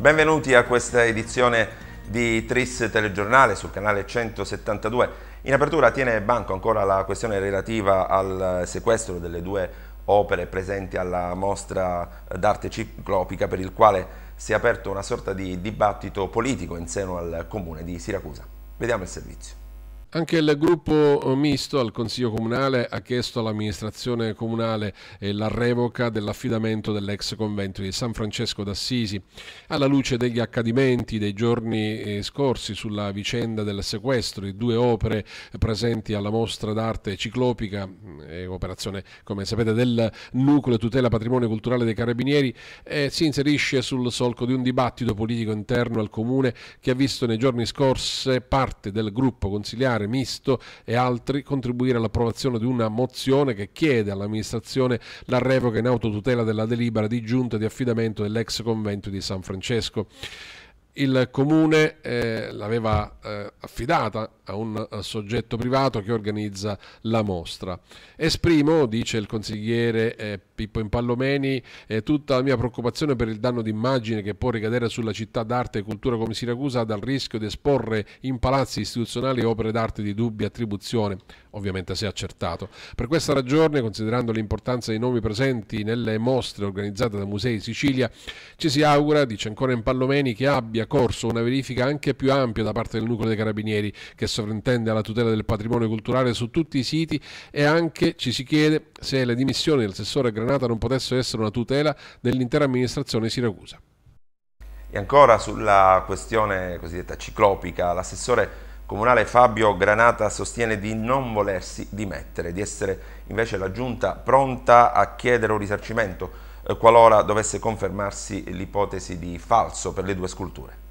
Benvenuti a questa edizione di Tris Telegiornale sul canale 172. In apertura tiene banco ancora la questione relativa al sequestro delle due opere presenti alla mostra d'arte ciclopica per il quale si è aperto una sorta di dibattito politico in seno al comune di Siracusa. Vediamo il servizio. Anche il gruppo eh, misto al Consiglio Comunale ha chiesto all'amministrazione comunale eh, la revoca dell'affidamento dell'ex convento di San Francesco d'Assisi. Alla luce degli accadimenti dei giorni eh, scorsi sulla vicenda del sequestro di due opere presenti alla mostra d'arte ciclopica, mm, operazione come sapete del nucleo tutela patrimonio culturale dei carabinieri, eh, si inserisce sul solco di un dibattito politico interno al comune che ha visto nei giorni scorsi parte del gruppo consigliare parlamentare misto e altri contribuire all'approvazione di una mozione che chiede all'amministrazione la revoca in autotutela della delibera di giunta di affidamento dell'ex convento di San Francesco il comune eh, l'aveva eh, affidata a un eh, soggetto privato che organizza la mostra. Esprimo, dice il consigliere eh, Pippo Impallomeni, eh, tutta la mia preoccupazione per il danno d'immagine che può ricadere sulla città d'arte e cultura come Siracusa dal rischio di esporre in palazzi istituzionali opere d'arte di dubbia attribuzione, ovviamente se accertato. Per questa ragione, considerando l'importanza dei nomi presenti nelle mostre organizzate da Musei Sicilia, ci si augura, dice ancora Impallomeni, che abbia percorso una verifica anche più ampia da parte del nucleo dei carabinieri che sovrintende alla tutela del patrimonio culturale su tutti i siti e anche ci si chiede se le dimissioni dell'assessore Granata non potessero essere una tutela dell'intera amministrazione siracusa. E ancora sulla questione cosiddetta ciclopica, l'assessore comunale Fabio Granata sostiene di non volersi dimettere, di essere invece la giunta pronta a chiedere un risarcimento eh, qualora dovesse confermarsi l'ipotesi di falso per le due sculture.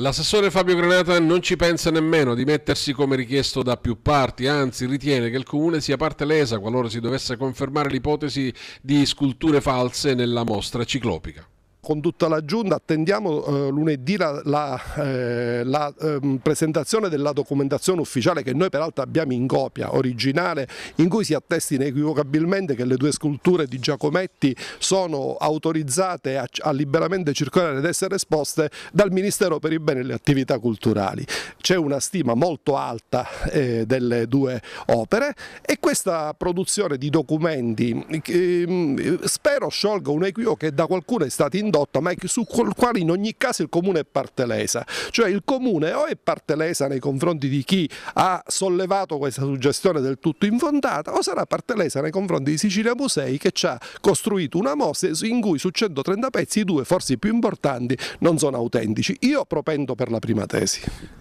L'assessore Fabio Granata non ci pensa nemmeno di mettersi come richiesto da più parti, anzi ritiene che il comune sia parte lesa qualora si dovesse confermare l'ipotesi di sculture false nella mostra ciclopica. Con tutta la giunta attendiamo eh, lunedì la, la, eh, la eh, presentazione della documentazione ufficiale che noi peraltro abbiamo in copia originale in cui si attesti inequivocabilmente che le due sculture di Giacometti sono autorizzate a, a liberamente circolare ed essere esposte dal Ministero per i beni e le attività culturali. C'è una stima molto alta eh, delle due opere e questa produzione di documenti ehm, spero sciolga un equivoco che da qualcuno è stato indicato indotta, ma su quale in ogni caso il comune è parte lesa. Cioè il comune o è parte lesa nei confronti di chi ha sollevato questa suggestione del tutto infondata, o sarà parte lesa nei confronti di Sicilia Musei che ci ha costruito una mossa in cui su 130 pezzi i due, forse i più importanti, non sono autentici. Io propendo per la prima tesi.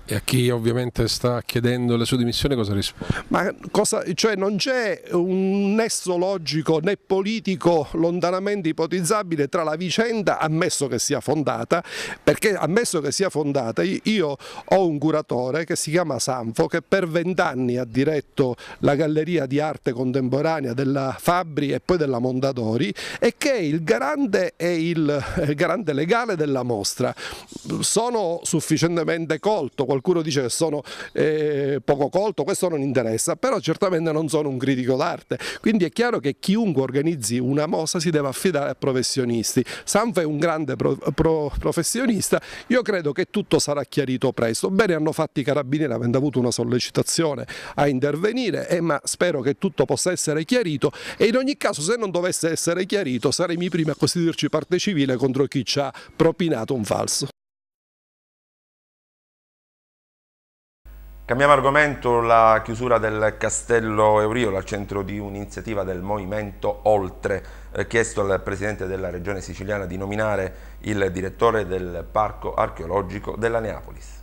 E a chi ovviamente sta chiedendo le sue dimissioni cosa risponde? Ma cosa, cioè non c'è un nesso logico né politico lontanamente ipotizzabile tra la vicenda ammesso che sia fondata, perché ammesso che sia fondata, io ho un curatore che si chiama Sanfo che per vent'anni ha diretto la galleria di arte contemporanea della Fabri e poi della Mondadori e che è il garante e il garante legale della mostra. Sono sufficientemente colto, qualcuno dice che sono eh, poco colto, questo non interessa, però certamente non sono un critico d'arte, quindi è chiaro che chiunque organizzi una mostra si deve affidare a professionisti. Sanfo è un grande pro, pro, professionista, io credo che tutto sarà chiarito presto. Bene hanno fatto i carabinieri avendo avuto una sollecitazione a intervenire, eh, ma spero che tutto possa essere chiarito e in ogni caso se non dovesse essere chiarito saremo i primi a costituirci parte civile contro chi ci ha propinato un falso. Cambiamo argomento, la chiusura del Castello Euriola al centro di un'iniziativa del Movimento Oltre eh, chiesto al Presidente della Regione Siciliana di nominare il direttore del Parco Archeologico della Neapolis.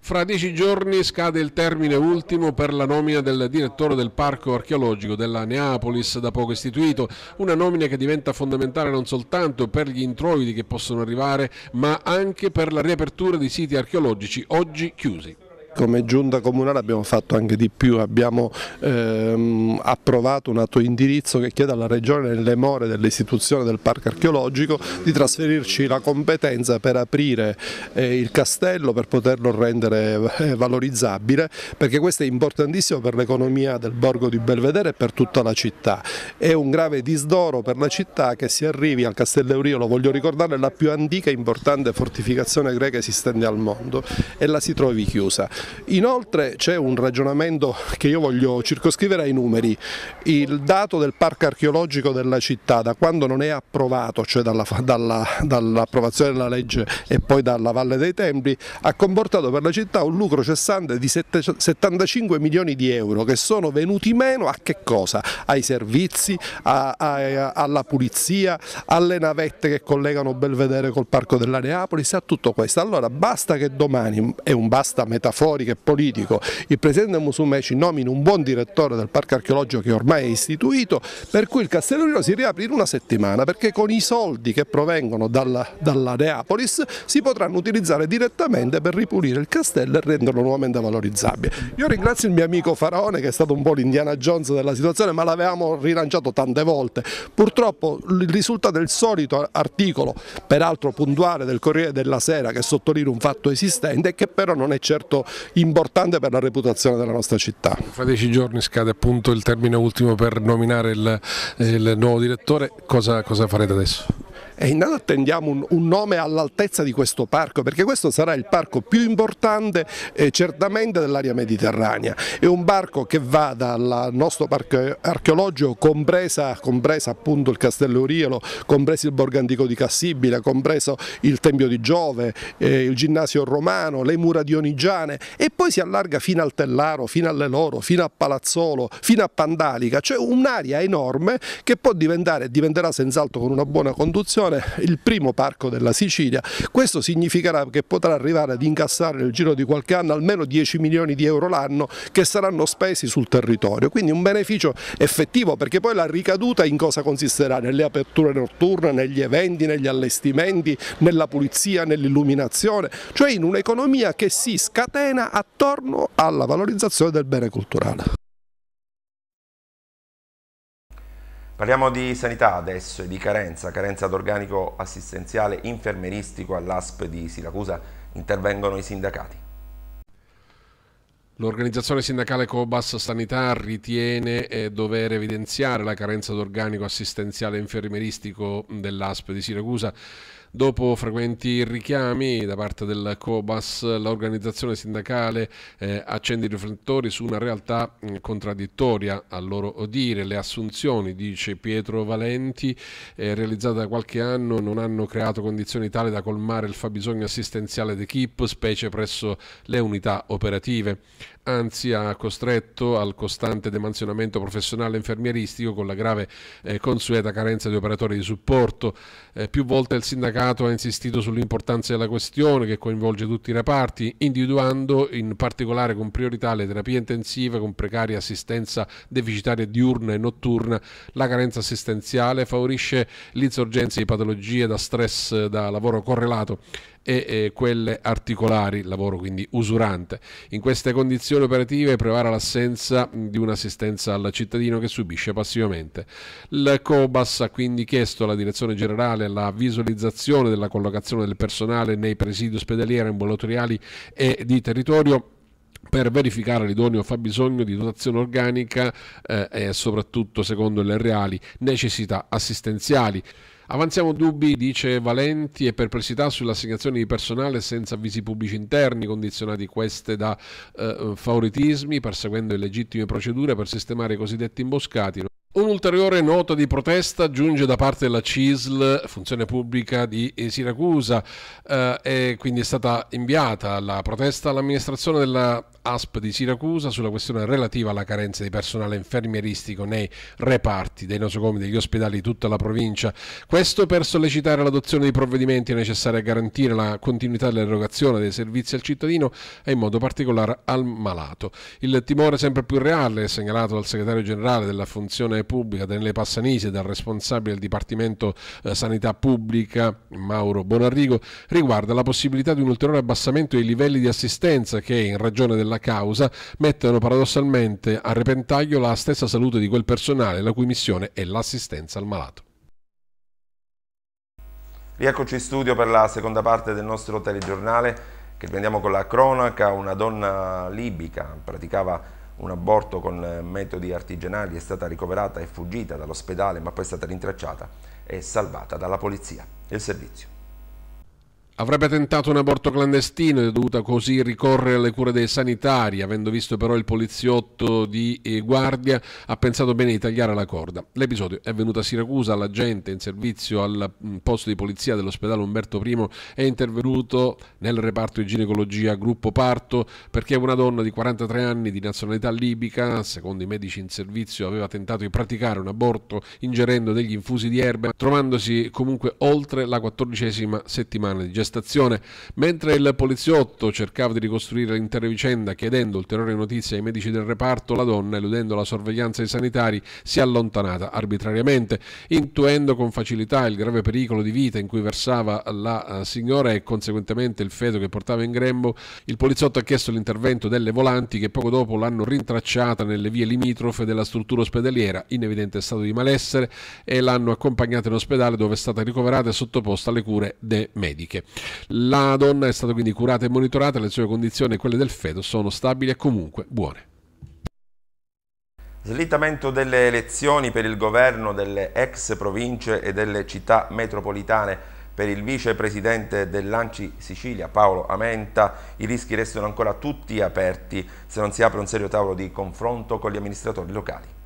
Fra dieci giorni scade il termine ultimo per la nomina del direttore del parco archeologico della Neapolis da poco istituito, una nomina che diventa fondamentale non soltanto per gli introiti che possono arrivare, ma anche per la riapertura di siti archeologici oggi chiusi. Come giunta comunale abbiamo fatto anche di più, abbiamo ehm, approvato un atto indirizzo che chiede alla Regione nelle more dell'istituzione del parco archeologico di trasferirci la competenza per aprire eh, il castello, per poterlo rendere eh, valorizzabile, perché questo è importantissimo per l'economia del borgo di Belvedere e per tutta la città. È un grave disdoro per la città che si arrivi al Castello Eurio, lo voglio ricordare, è la più antica e importante fortificazione greca esistente al mondo e la si trovi chiusa. Inoltre c'è un ragionamento che io voglio circoscrivere ai numeri, il dato del parco archeologico della città da quando non è approvato, cioè dall'approvazione della legge e poi dalla Valle dei Templi, ha comportato per la città un lucro cessante di 75 milioni di euro che sono venuti meno a che cosa? Ai servizi, a, a, alla pulizia, alle navette che collegano Belvedere col parco della Neapolis, a tutto questo. Allora basta che domani, è un basta metaforico, storico e politico, il Presidente Musumeci nomina un buon direttore del parco archeologico che ormai è istituito, per cui il Castellorino si riapre in una settimana perché con i soldi che provengono dalla, dalla Neapolis si potranno utilizzare direttamente per ripulire il castello e renderlo nuovamente valorizzabile. Io ringrazio il mio amico Faraone che è stato un po' l'Indiana Jones della situazione ma l'avevamo rilanciato tante volte, purtroppo il risultato è il solito articolo, peraltro puntuale del Corriere della Sera che sottolinea un fatto esistente che però non è certo importante per la reputazione della nostra città. Fra dieci giorni scade appunto il termine ultimo per nominare il, il nuovo direttore, cosa, cosa farete adesso? e intanto attendiamo un, un nome all'altezza di questo parco perché questo sarà il parco più importante eh, certamente dell'area mediterranea, è un parco che va dal nostro parco archeologico compresa, compresa appunto il Castello Urielo, compreso il Borgo Antico di Cassibile, compreso il Tempio di Giove, eh, il Ginnasio Romano, le mura dionigiane e poi si allarga fino al Tellaro, fino all'Eloro fino a Palazzolo, fino a Pandalica, cioè un'area enorme che può diventare e diventerà senz'altro con una buona conduzione diventare il primo parco della Sicilia, questo significherà che potrà arrivare ad incassare nel giro di qualche anno almeno 10 milioni di euro l'anno che saranno spesi sul territorio, quindi un beneficio effettivo perché poi la ricaduta in cosa consisterà? Nelle aperture notturne, negli eventi, negli allestimenti, nella pulizia, nell'illuminazione, cioè in un'economia che si scatena attorno alla valorizzazione del bene culturale. Parliamo di sanità adesso e di carenza, carenza d'organico assistenziale infermeristico all'ASP di Siracusa, intervengono i sindacati. L'organizzazione sindacale Cobas Sanità ritiene eh, dover evidenziare la carenza d'organico assistenziale infermeristico dell'ASP di Siracusa Dopo frequenti richiami da parte del COBAS, l'organizzazione sindacale eh, accende i riflettori su una realtà eh, contraddittoria. A loro dire le assunzioni, dice Pietro Valenti, eh, realizzate da qualche anno non hanno creato condizioni tali da colmare il fabbisogno assistenziale d'equipe, specie presso le unità operative anzi ha costretto al costante demansionamento professionale infermieristico con la grave e eh, consueta carenza di operatori di supporto. Eh, più volte il sindacato ha insistito sull'importanza della questione che coinvolge tutti i reparti, individuando in particolare con priorità le terapie intensive con precaria assistenza deficitaria diurna e notturna, la carenza assistenziale, favorisce l'insorgenza di patologie da stress da lavoro correlato e eh, quelle articolari, lavoro quindi usurante. In queste condizioni operative prevale l'assenza di un'assistenza al cittadino che subisce passivamente. Il COBAS ha quindi chiesto alla direzione generale la visualizzazione della collocazione del personale nei presidi ospedalieri, ambulatoriali e di territorio per verificare l'idoneo fabbisogno di dotazione organica eh, e soprattutto secondo le reali necessità assistenziali. Avanziamo dubbi, dice Valenti, e perplessità sull'assegnazione di personale senza avvisi pubblici interni, condizionati queste da eh, favoritismi, perseguendo illegittime procedure per sistemare i cosiddetti imboscati Un'ulteriore nota di protesta giunge da parte della CISL, funzione pubblica di Siracusa, eh, e quindi è stata inviata la protesta all'amministrazione della ASP di Siracusa sulla questione relativa alla carenza di personale infermieristico nei reparti dei nosocomi degli ospedali di tutta la provincia. Questo per sollecitare l'adozione di provvedimenti necessari a garantire la continuità dell'erogazione dei servizi al cittadino e in modo particolare al malato. Il timore sempre più reale, segnalato dal segretario generale della funzione Repubblica Daniele Passanisi dal responsabile del Dipartimento eh, Sanità Pubblica Mauro Bonarrigo riguarda la possibilità di un ulteriore abbassamento dei livelli di assistenza che, in ragione della causa, mettono paradossalmente a repentaglio la stessa salute di quel personale la cui missione è l'assistenza al malato. Rieccoci in studio per la seconda parte del nostro telegiornale che prendiamo con la cronaca. Una donna libica praticava un aborto con eh, metodi artigianali, è stata ricoverata e fuggita dall'ospedale ma poi è stata rintracciata e salvata dalla polizia. Il servizio. Avrebbe tentato un aborto clandestino ed è dovuta così ricorrere alle cure dei sanitari, avendo visto però il poliziotto di eh, guardia, ha pensato bene di tagliare la corda. L'episodio è venuto a Siracusa, l'agente in servizio al mm, posto di polizia dell'ospedale Umberto I è intervenuto nel reparto di ginecologia gruppo parto perché una donna di 43 anni di nazionalità libica, secondo i medici in servizio, aveva tentato di praticare un aborto ingerendo degli infusi di erbe, trovandosi comunque oltre la quattordicesima settimana di gestazione gestazione. Mentre il poliziotto cercava di ricostruire l'intera vicenda chiedendo ulteriori notizie ai medici del reparto, la donna, eludendo la sorveglianza dei sanitari, si è allontanata arbitrariamente, intuendo con facilità il grave pericolo di vita in cui versava la eh, signora e conseguentemente il feto che portava in grembo. Il poliziotto ha chiesto l'intervento delle volanti che poco dopo l'hanno rintracciata nelle vie limitrofe della struttura ospedaliera in evidente stato di malessere e l'hanno accompagnata in ospedale dove è stata ricoverata e sottoposta alle cure de mediche. La donna è stata quindi curata e monitorata, le sue condizioni e quelle del feto sono stabili e comunque buone. Slittamento delle elezioni per il governo delle ex province e delle città metropolitane. Per il vicepresidente dell'Anci Sicilia, Paolo Amenta, i rischi restano ancora tutti aperti se non si apre un serio tavolo di confronto con gli amministratori locali.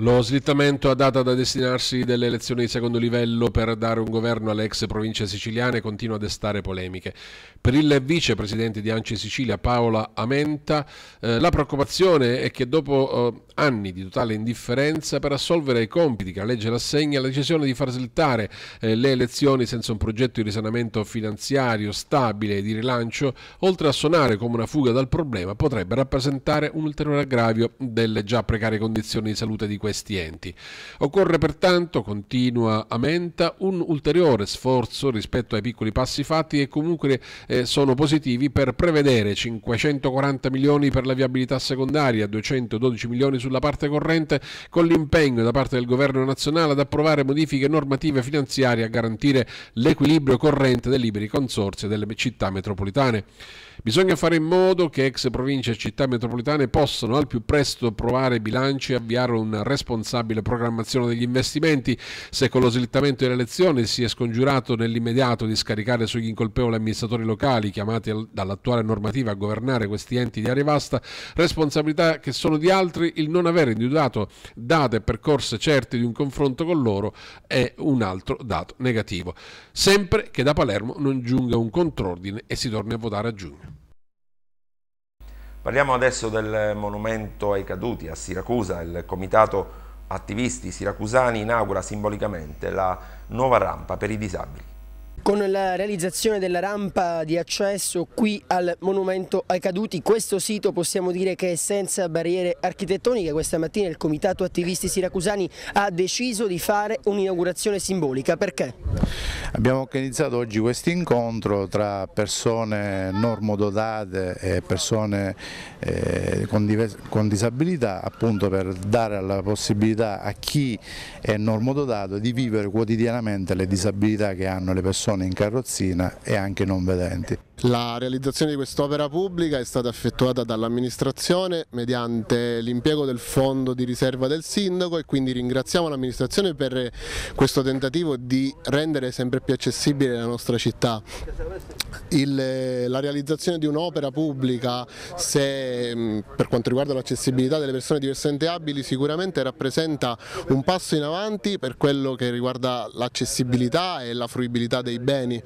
Lo slittamento a data da destinarsi delle elezioni di secondo livello per dare un governo alle ex province siciliane continua a destare polemiche. Per il vicepresidente di Anci Sicilia Paola Amenta eh, la preoccupazione è che dopo eh, anni di totale indifferenza per assolvere i compiti che la legge l'assegna la decisione di far slittare eh, le elezioni senza un progetto di risanamento finanziario stabile e di rilancio oltre a suonare come una fuga dal problema potrebbe rappresentare un ulteriore aggravio delle già precarie condizioni di salute di questi questi enti. Occorre pertanto, continua Amenta, un ulteriore sforzo rispetto ai piccoli passi fatti e comunque eh, sono positivi per prevedere 540 milioni per la viabilità secondaria, 212 milioni sulla parte corrente con l'impegno da parte del governo nazionale ad approvare modifiche normative finanziarie a garantire l'equilibrio corrente dei liberi consorzi delle città metropolitane. Bisogna fare in modo che ex province e città metropolitane possano al più presto provare bilanci e avviare una responsabile programmazione degli investimenti. Se con lo slittamento delle elezioni si è scongiurato nell'immediato di scaricare sugli incolpevoli amministratori locali chiamati dall'attuale normativa a governare questi enti di aria vasta, responsabilità che sono di altri, il non aver individuato date e percorse certe di un confronto con loro è un altro dato negativo. Sempre che da Palermo non giunga un contrordine e si torni a votare a giugno. Parliamo adesso del monumento ai caduti a Siracusa. Il comitato attivisti siracusani inaugura simbolicamente la nuova rampa per i disabili. Con la realizzazione della rampa di accesso qui al Monumento ai Caduti, questo sito possiamo dire che è senza barriere architettoniche. Questa mattina il Comitato Attivisti Siracusani ha deciso di fare un'inaugurazione simbolica. Perché? Abbiamo organizzato oggi questo incontro tra persone normodotate e persone eh, con, disabilità appunto per dare la possibilità a chi è normodotato di vivere quotidianamente le disabilità che hanno le persone in carrozzina e anche non vedenti. La realizzazione di quest'opera pubblica è stata effettuata dall'amministrazione mediante l'impiego del fondo di riserva del sindaco e quindi ringraziamo l'amministrazione per questo tentativo di rendere sempre più accessibile la nostra città. Il, la realizzazione di un'opera pubblica se, per quanto riguarda l'accessibilità delle persone diversamente abili sicuramente rappresenta un passo in avanti per quello che riguarda l'accessibilità e la fruibilità dei beni.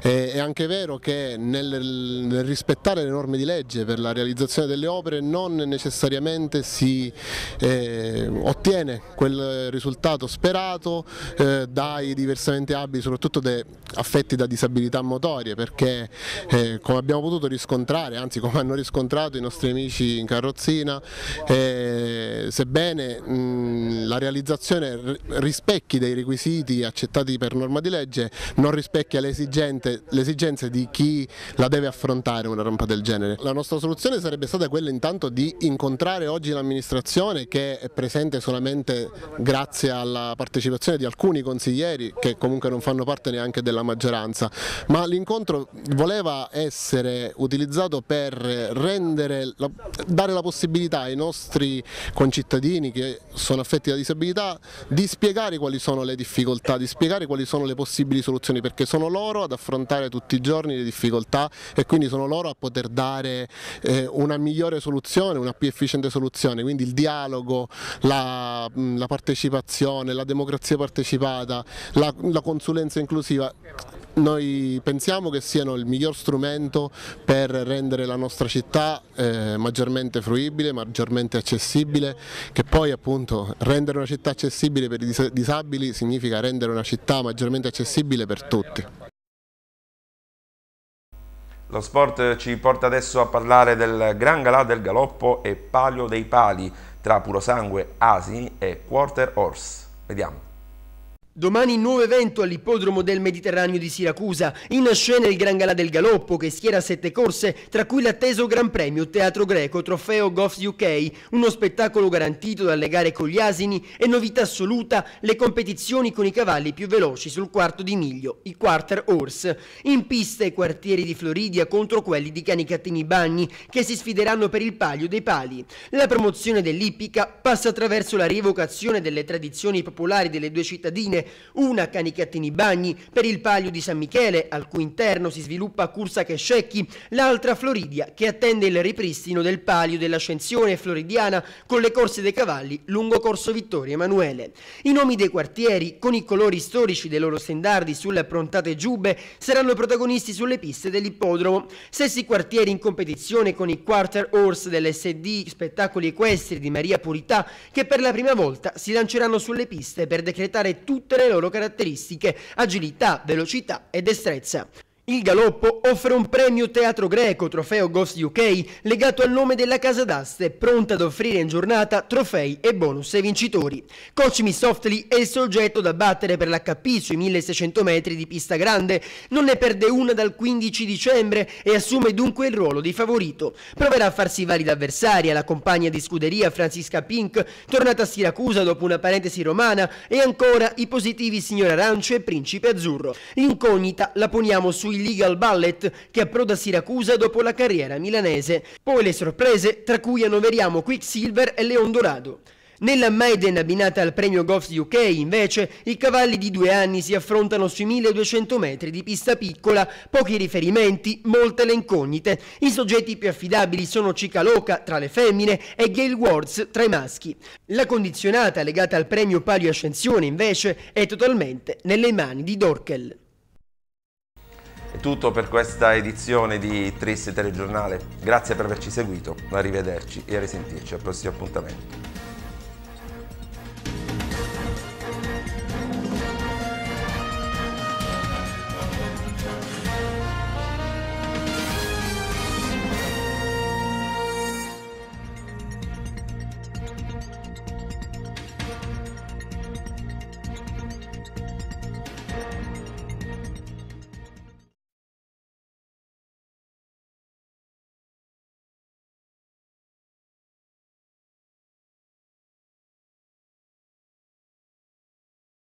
è anche vero che nel, nel, rispettare le norme di legge per la realizzazione delle opere non necessariamente si eh, ottiene quel risultato sperato eh, dai diversamente abili, soprattutto de, affetti da disabilità motorie, perché eh, come abbiamo potuto riscontrare, anzi come hanno riscontrato i nostri amici in carrozzina, eh, sebbene mh, la realizzazione rispecchi dei requisiti accettati per norma di legge, non rispecchia le esigenze, le esigenze di chi la deve affrontare una rampa del genere. La nostra soluzione sarebbe stata quella intanto di incontrare oggi l'amministrazione che è presente solamente grazie alla partecipazione di alcuni consiglieri che comunque non fanno parte neanche della maggioranza, ma l'incontro voleva essere utilizzato per rendere, dare la possibilità ai nostri concittadini che sono affetti da disabilità di spiegare quali sono le difficoltà, di spiegare quali sono le possibili soluzioni perché sono loro ad affrontare tutti i giorni le difficoltà città e quindi sono loro a poter dare eh, una migliore soluzione, una più efficiente soluzione, quindi il dialogo, la, la partecipazione, la democrazia partecipata, la, la consulenza inclusiva noi pensiamo che siano il miglior strumento per rendere la nostra città eh, maggiormente fruibile, maggiormente accessibile, che poi appunto rendere una città accessibile per i disabili significa rendere una città maggiormente accessibile per tutti. Lo sport ci porta adesso a parlare del Gran Galà del Galoppo e Palio dei Pali tra Purosangue, Asini e Quarter Horse. Vediamo. Domani nuovo evento all'ippodromo del Mediterraneo di Siracusa, in scena il Gran Gala del Galoppo che schiera sette corse, tra cui l'atteso Gran Premio Teatro Greco Trofeo Goffs UK, uno spettacolo garantito dalle gare con gli asini e novità assoluta le competizioni con i cavalli più veloci sul quarto di miglio, i quarter horse. In pista i quartieri di Floridia contro quelli di Canicattini Bagni che si sfideranno per il palio dei pali. La promozione dell'ippica passa attraverso la rievocazione delle tradizioni popolari delle due cittadine una Canicattini Bagni per il Palio di San Michele, al cui interno si sviluppa Cursa Chescecchi, l'altra Floridia che attende il ripristino del Palio dell'Ascensione Floridiana con le corse dei cavalli lungo Corso Vittorio Emanuele. I nomi dei quartieri, con i colori storici dei loro stendardi sulle approntate giubbe, saranno protagonisti sulle piste dell'ippodromo. Stessi quartieri in competizione con i quarter horse dell'SD Spettacoli Equestri di Maria Purità che per la prima volta si lanceranno sulle piste per decretare tutto tutte le loro caratteristiche, agilità, velocità e destrezza. Il Galoppo offre un premio teatro greco, trofeo Ghost UK, legato al nome della casa d'aste, pronta ad offrire in giornata trofei e bonus ai vincitori. Coach Cocimi Softly è il soggetto da battere per l'HP sui 1600 metri di pista grande, non ne perde una dal 15 dicembre e assume dunque il ruolo di favorito. Proverà a farsi valida avversaria, la compagna di scuderia Francisca Pink, tornata a Siracusa dopo una parentesi romana, e ancora i positivi signor Arancio e Principe Azzurro. L'incognita la poniamo sui sul Legal Ballet che approda a Siracusa dopo la carriera milanese. Poi le sorprese, tra cui annoveriamo Quicksilver e Leon Dorado. Nella Maiden abbinata al premio Golf UK, invece, i cavalli di due anni si affrontano sui 1200 metri di pista piccola, pochi riferimenti, molte le incognite. I soggetti più affidabili sono Cicaloca tra le femmine e Gail Wards tra i maschi. La condizionata legata al premio Palio Ascensione, invece, è totalmente nelle mani di Dorkel. È tutto per questa edizione di Tris Telegiornale. Grazie per averci seguito, arrivederci e a risentirci al prossimo appuntamento.